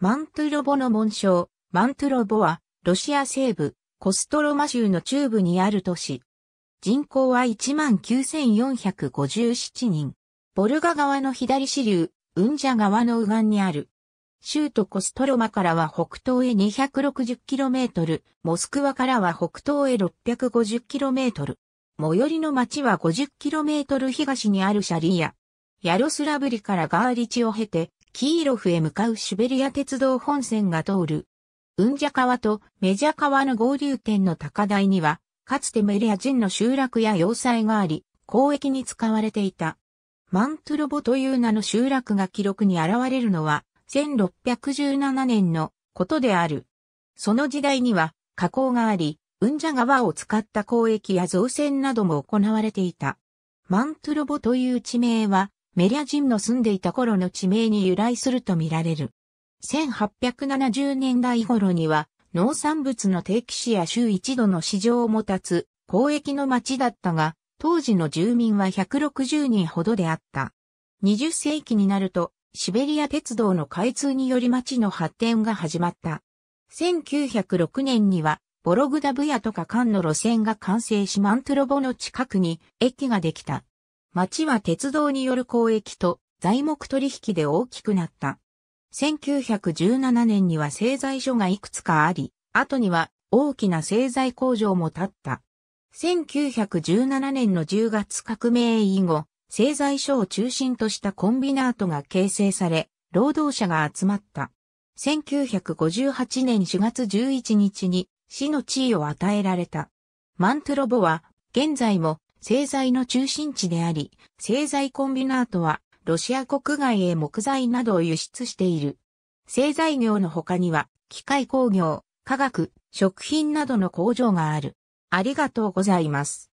マントゥロボの紋章、マントゥロボは、ロシア西部、コストロマ州の中部にある都市。人口は19,457人。ボルガ川の左支流、ウンジャ川の右岸にある。州都コストロマからは北東へ 260km、モスクワからは北東へ 650km。最寄りの町は 50km 東にあるシャリーヤ。ヤロスラブリからガーリチを経て、キーロフへ向かうシベリア鉄道本線が通る。ウンジャ川とメジャ川の合流点の高台には、かつてメリア人の集落や要塞があり、交易に使われていた。マントロボという名の集落が記録に現れるのは、1617年のことである。その時代には、河口があり、ウンジャ川を使った交易や造船なども行われていた。マントロボという地名は、メリャ人の住んでいた頃の地名に由来するとみられる。1870年代頃には農産物の定期市や週一度の市場を持たつ交易の町だったが、当時の住民は160人ほどであった。20世紀になると、シベリア鉄道の開通により町の発展が始まった。1906年には、ボログダブヤとか間の路線が完成しマントロボの近くに駅ができた。町は鉄道による交易と材木取引で大きくなった。1917年には製材所がいくつかあり、後には大きな製材工場も建った。1917年の10月革命以後、製材所を中心としたコンビナートが形成され、労働者が集まった。1958年4月11日に死の地位を与えられた。マントロボは現在も製材の中心地であり、製材コンビナートはロシア国外へ木材などを輸出している。製材業の他には、機械工業、化学、食品などの工場がある。ありがとうございます。